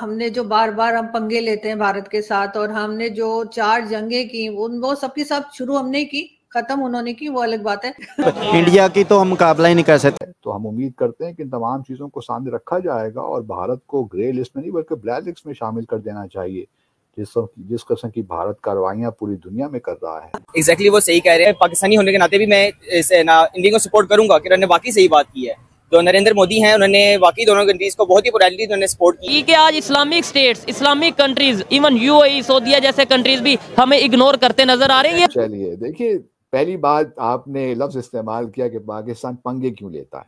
हमने जो बार बार हम पंगे लेते हैं भारत के साथ और हमने जो चार जंगे की उन वो सबके सब शुरू हमने की खत्म उन्होंने की वो अलग बात है इंडिया की तो हम मुकाबला ही नहीं कर सकते तो हम उम्मीद करते हैं कि इन तमाम चीजों को सामने रखा जाएगा और भारत को ग्रे लिस्ट में नहीं बल्कि ब्लैक लिस्ट में शामिल कर देना चाहिए जिस जिस किस्म की भारत कार्रवाइयां पूरी दुनिया में कर रहा है एग्जैक्टली exactly वो सही कह रहे हैं पाकिस्तानी होने के नाते भी मैं इंडिया को सपोर्ट करूंगा कि बाकी सही बात की है जो नरेंद्र मोदी हैं उन्होंने वाकई दोनों कंट्रीज को बहुत ही पोलरली उन्होंने सपोर्ट की कि आज Islamic states Islamic countries even UAE सऊदीया जैसे कंट्रीज भी हमें इग्नोर करते नजर आ रही है चलिए देखिए पहली बात आपने लफ्ज इस्तेमाल किया कि पाकिस्तान पंगे क्यों लेता है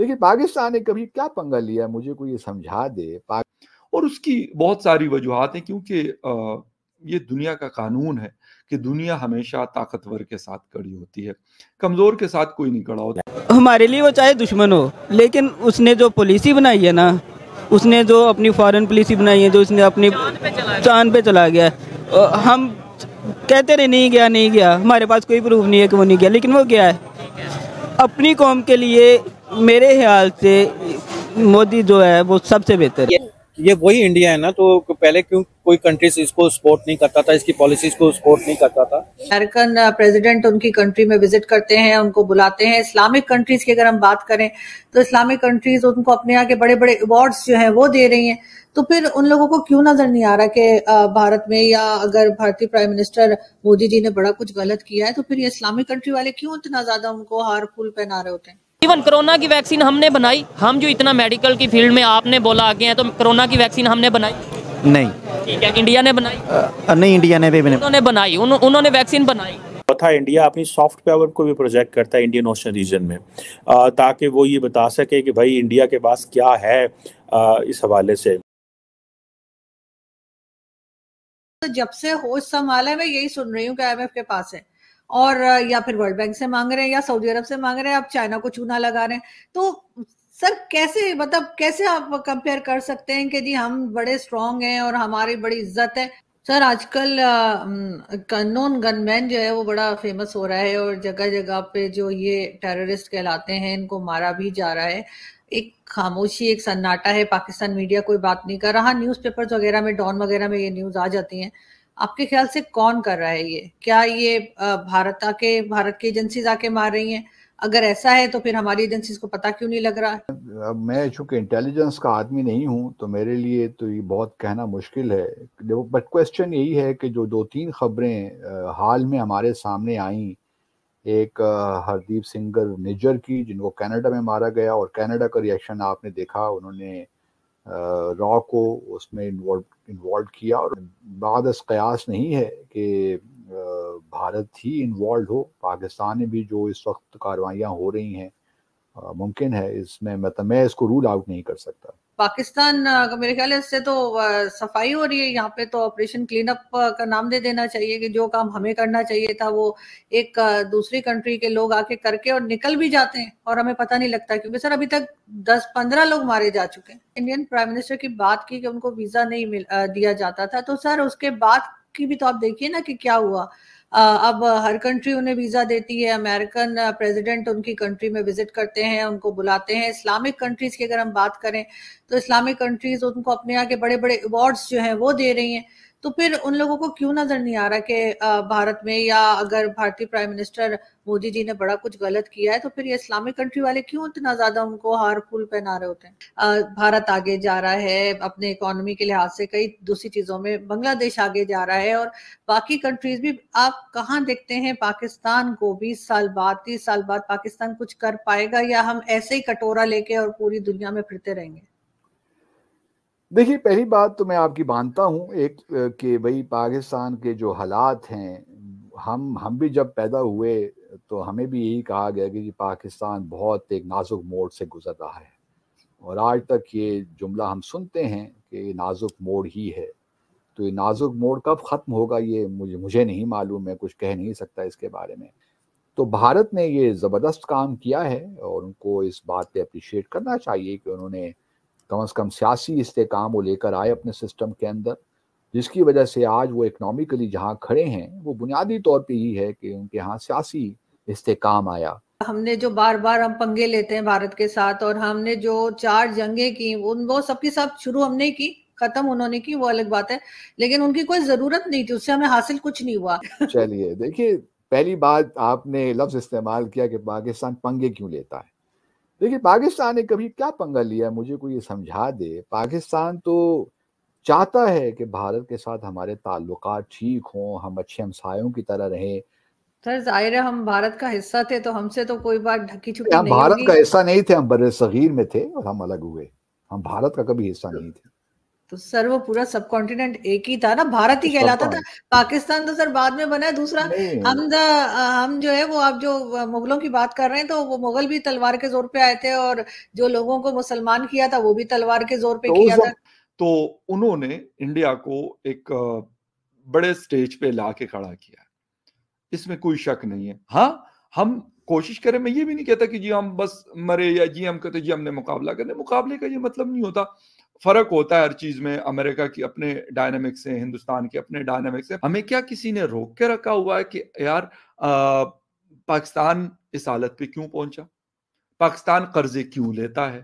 देखिए पाकिस्तान ने कभी क्या पंगा लिया मुझे कोई ये समझा दे और उसकी बहुत सारी वजूहत है क्योंकि ये दुनिया का कानून है कि दुनिया हमेशा ताकतवर के साथ कड़ी होती है कमज़ोर के साथ कोई नहीं कड़ा होता हमारे लिए वो चाहे दुश्मन हो लेकिन उसने जो पॉलिसी बनाई है ना उसने जो अपनी फॉरेन पॉलिसी बनाई है जो उसने अपनी चांद पे चला गया हम कहते रहे नहीं गया नहीं गया हमारे पास कोई प्रूफ नहीं है कि वो नहीं गया लेकिन वो गया है अपनी कौम के लिए मेरे ख्याल से मोदी जो है वो सबसे बेहतर है ये वही इंडिया है ना तो पहले क्यों कोई कंट्रीज इसको सपोर्ट नहीं करता था इसकी पॉलिसीज को सपोर्ट नहीं करता था अमेरिकन प्रेसिडेंट uh, उनकी कंट्री में विजिट करते हैं उनको बुलाते हैं इस्लामिक कंट्रीज की अगर हम बात करें तो इस्लामिक कंट्रीज उनको अपने यहाँ के बड़े बड़े अवार्ड जो है वो दे रही है तो फिर उन लोगों को क्यों नजर नहीं आ रहा कि uh, भारत में या अगर भारतीय प्राइम मिनिस्टर मोदी जी ने बड़ा कुछ गलत किया है तो फिर ये इस्लामिक कंट्री वाले क्यों इतना ज्यादा उनको हार फूल पहना रहे होते हैं इवन कोरोना की वैक्सीन हमने बनाई हम जो इतना मेडिकल की फील्ड में आपने बोला आगे हैं तो कोरोना की वैक्सीन हमने बनाई नहीं ठीक है इंडिया ने बनाई नहीं इंडिया ने भी उन्होंने बनाई उन्होंने वैक्सीन बनाई था इंडिया अपनी सॉफ्ट पावर को भी प्रोजेक्ट करता है इंडियन ओशन रीजन में ताकि वो ये बता सके कि भाई इंडिया के पास क्या है आ, इस हवाले से तो जब से होश संभाले मैं यही सुन रही हूँ कि आईएमएफ के पास है और या फिर वर्ल्ड बैंक से मांग रहे हैं या सऊदी अरब से मांग रहे हैं आप चाइना को चूना लगा रहे हैं तो सर कैसे मतलब कैसे आप कंपेयर कर सकते हैं कि जी हम बड़े स्ट्रांग हैं और हमारी बड़ी इज्जत है सर आजकल नॉन गनमैन जो है वो बड़ा फेमस हो रहा है और जगह जगह पे जो ये टेररिस्ट कहलाते हैं इनको मारा भी जा रहा है एक खामोशी एक सन्नाटा है पाकिस्तान मीडिया कोई बात नहीं कर रहा न्यूज़पेपर्स हाँ, वगैरह में डॉन वगैरह में ये न्यूज़ आ जाती हैं आपके ख्याल से कौन कर रहा है ये क्या ये भारत आके भारत की एजेंसीज आके मार रही हैं अगर ऐसा है तो फिर हमारी एजेंसीज को पता क्यों नहीं लग रहा है मैं चूंकि इंटेलिजेंस का आदमी नहीं हूं तो मेरे लिए तो ये बहुत कहना मुश्किल है बट क्वेश्चन यही है कि जो दो तीन खबरें हाल में हमारे सामने आई एक हरदीप सिंगर निजर की जिनको कनाडा में मारा गया और कनाडा का रिएक्शन आपने देखा उन्होंने रॉ को उसमें इन्वॉल्व इन्वॉल्व किया और बाद कयास नहीं है कि भारत ही इन्वॉल्व हो पाकिस्तान में भी जो इस वक्त कार्रवाइयाँ हो रही हैं मुमकिन है इसमें मैं तो, मैं इसको रूल आउट नहीं कर सकता पाकिस्तान मेरे ख्याल से तो सफाई हो रही है यहाँ पे तो ऑपरेशन क्लीन अप का नाम दे देना चाहिए कि जो काम हमें करना चाहिए था वो एक दूसरी कंट्री के लोग आके करके और निकल भी जाते हैं और हमें पता नहीं लगता क्योंकि सर अभी तक दस पंद्रह लोग मारे जा चुके हैं इंडियन प्राइम मिनिस्टर की बात की कि उनको वीजा नहीं मिल दिया जाता था तो सर उसके बाद की भी तो आप देखिए ना कि क्या हुआ अब हर कंट्री उन्हें वीजा देती है अमेरिकन प्रेसिडेंट उनकी कंट्री में विजिट करते हैं उनको बुलाते हैं इस्लामिक कंट्रीज की अगर हम बात करें तो इस्लामिक कंट्रीज उनको अपने यहाँ के बड़े बड़े अवार्ड्स जो हैं वो दे रही हैं तो फिर उन लोगों को क्यों नजर नहीं आ रहा कि भारत में या अगर भारतीय प्राइम मिनिस्टर मोदी जी ने बड़ा कुछ गलत किया है तो फिर ये इस्लामिक कंट्री वाले क्यों इतना ज्यादा उनको हार फूल पहना रहे होते हैं भारत आगे जा रहा है अपने इकोनॉमी के लिहाज से कई दूसरी चीजों में बांग्लादेश आगे जा रहा है और बाकी कंट्रीज भी आप कहाँ देखते हैं पाकिस्तान को बीस साल बाद तीस साल बाद पाकिस्तान कुछ कर पाएगा या हम ऐसे ही कटोरा लेके और पूरी दुनिया में फिरते रहेंगे देखिए पहली बात तो मैं आपकी मानता हूँ एक कि भाई पाकिस्तान के जो हालात हैं हम हम भी जब पैदा हुए तो हमें भी यही कहा गया कि पाकिस्तान बहुत एक नाजुक मोड़ से गुजर रहा है और आज तक ये जुमला हम सुनते हैं कि ये नाजुक मोड़ ही है तो ये नाजुक मोड़ कब ख़त्म होगा ये मुझे मुझे नहीं मालूम मैं कुछ कह नहीं सकता इसके बारे में तो भारत ने ये ज़बरदस्त काम किया है और उनको इस बात पे अप्रिशिएट करना चाहिए कि उन्होंने कम अज़ कम सियासी इस्तेकाम वो लेकर आए अपने सिस्टम के अंदर जिसकी वजह से आज वो इकनॉमिकली जहाँ खड़े हैं वो बुनियादी तौर पर ही है कि उनके यहाँ सियासी इस्तेकाम आया हमने जो बार बार हम पंगे लेते हैं भारत के साथ और हमने जो चार जंगे की उन वो सबकी सब शुरू हमने की खत्म उन्होंने की वो अलग बात है लेकिन उनकी कोई जरूरत नहीं थी उससे हमें हासिल कुछ नहीं हुआ चलिए देखिए पहली बात आपने लफ्ज इस्तेमाल किया कि पाकिस्तान पंगे क्यों लेता है लेकिन पाकिस्तान ने कभी क्या पंगा लिया मुझे कोई ये समझा दे पाकिस्तान तो चाहता है कि भारत के साथ हमारे ताल्लुक ठीक हों हम अच्छे हमसायों की तरह रहें सर जाहिर है हम भारत का हिस्सा थे तो हमसे तो कोई बात ढकी छुपी हम भारत का हिस्सा नहीं थे हम बड़े सगीर में थे और हम अलग हुए हम भारत का कभी हिस्सा तो नहीं थे तो सर वो पूरा सब कॉन्टिनेंट एक ही था ना भारत ही कहलाता था पाकिस्तान तो सर बाद में बना है दूसरा हम हम जो है वो आप जो मुगलों की बात कर रहे हैं तो वो मुगल भी तलवार के जोर पे आए थे और जो लोगों को मुसलमान किया था वो भी तलवार के जोर पे तो किया था तो उन्होंने इंडिया को एक बड़े स्टेज पे ला के खड़ा किया इसमें कोई शक नहीं है हाँ हम कोशिश करें मैं ये भी नहीं कहता कि जी हम बस मरे या जी हम कहते जी हमने मुकाबला करने मुकाबले का ये मतलब नहीं होता फर्क होता है हर चीज में अमेरिका की अपने डायनामिक से हिंदुस्तान के अपने डायनामिक से हमें क्या किसी ने रोक के रखा हुआ है कि यार पाकिस्तान इस हालत पे क्यों पहुंचा पाकिस्तान कर्जे क्यों लेता है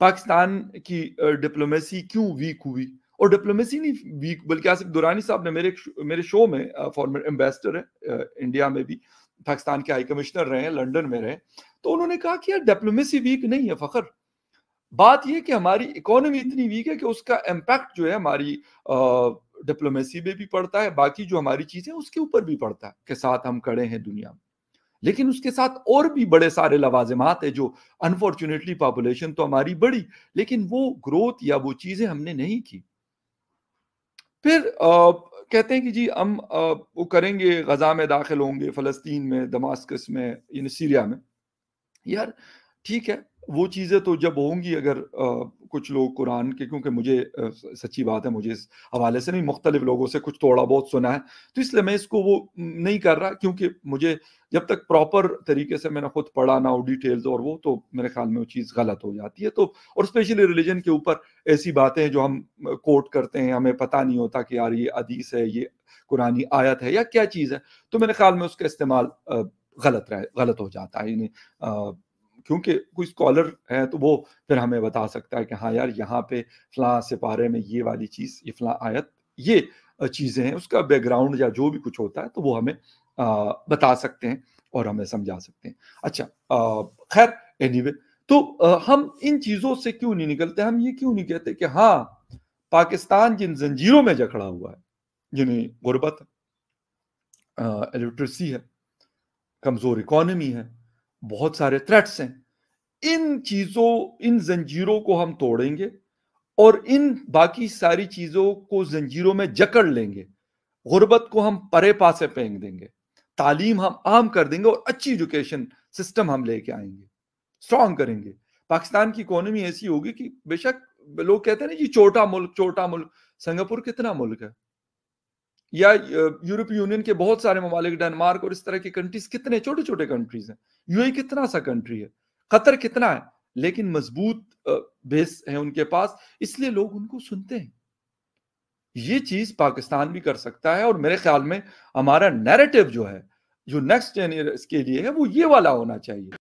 पाकिस्तान की डिप्लोमेसी क्यों वीक हुई और डिप्लोमेसी नहीं वीक बल्कि आसिफ दुरानी साहब ने मेरे मेरे शो में फॉर्मर एम्बेसडर है इंडिया में भी पाकिस्तान के हाई कमिश्नर रहे हैं लंदन में रहे तो उन्होंने कहा कि यार डिप्लोमेसी वीक नहीं है फखर बात यह कि हमारी इकोनॉमी इतनी वीक है कि उसका इम्पैक्ट जो है हमारी डिप्लोमेसी में भी पड़ता है बाकी जो हमारी चीजें उसके ऊपर भी पड़ता है के साथ हम खड़े हैं दुनिया में लेकिन उसके साथ और भी बड़े सारे लवाजमात है जो अनफॉर्चुनेटली पॉपुलेशन तो हमारी बड़ी लेकिन वो ग्रोथ या वो चीजें हमने नहीं की फिर आ, कहते हैं कि जी हम आ, वो करेंगे गजा में दाखिल होंगे फलस्तीन में दमास्कस में यानी सीरिया में यार ठीक है वो चीज़ें तो जब होंगी अगर आ, कुछ लोग कुरान के क्योंकि मुझे आ, सच्ची बात है मुझे इस हवाले से नहीं मुख्तलिफ लोगों से कुछ थोड़ा बहुत सुना है तो इसलिए मैं इसको वो नहीं कर रहा क्योंकि मुझे जब तक प्रॉपर तरीके से मैंने खुद पढ़ा ना हो डिटेल्स और वो तो मेरे ख्याल में वो चीज़ गलत हो जाती है तो और स्पेशली रिलीजन के ऊपर ऐसी बातें जो हम कोट करते हैं हमें पता नहीं होता कि यार ये अदीस है ये कुरानी आयत है या क्या चीज़ है तो मेरे ख्याल में उसका इस्तेमाल गलत रह गलत हो जाता है यानी क्योंकि कोई स्कॉलर है तो वो फिर हमें बता सकता है कि हाँ यार यहाँ पे फला सिपारे में ये वाली चीज़ ये फला आयत ये चीज़ें हैं उसका बैकग्राउंड या जो भी कुछ होता है तो वो हमें आ, बता सकते हैं और हमें समझा सकते हैं अच्छा खैर एनी anyway, तो आ, हम इन चीज़ों से क्यों नहीं निकलते हम ये क्यों नहीं कहते कि हाँ पाकिस्तान जिन जंजीरों में जकड़ा हुआ है जिन्हें गुर्बत है है कमज़ोर इकोनॉमी है बहुत सारे थ्रेट्स हैं इन चीजों इन जंजीरों को हम तोड़ेंगे और इन बाकी सारी चीजों को जंजीरों में जकड़ लेंगे गुर्बत को हम परे पासे फेंक देंगे तालीम हम आम कर देंगे और अच्छी एजुकेशन सिस्टम हम लेके आएंगे स्ट्रांग करेंगे पाकिस्तान की इकोनॉमी ऐसी होगी कि बेशक लोग कहते हैं ना जी छोटा मुल्क छोटा मुल्क सिंगापुर कितना मुल्क है या यूरोपीय यूनियन के बहुत सारे ममालिक डेनमार्क और इस तरह की कंट्रीज कितने छोटे छोटे कंट्रीज हैं यूए कितना सा कंट्री है कतर कितना है लेकिन मजबूत बेस है उनके पास इसलिए लोग उनको सुनते हैं ये चीज पाकिस्तान भी कर सकता है और मेरे ख्याल में हमारा नैरेटिव जो है जो नेक्स्ट जेनर के लिए है वो ये वाला होना चाहिए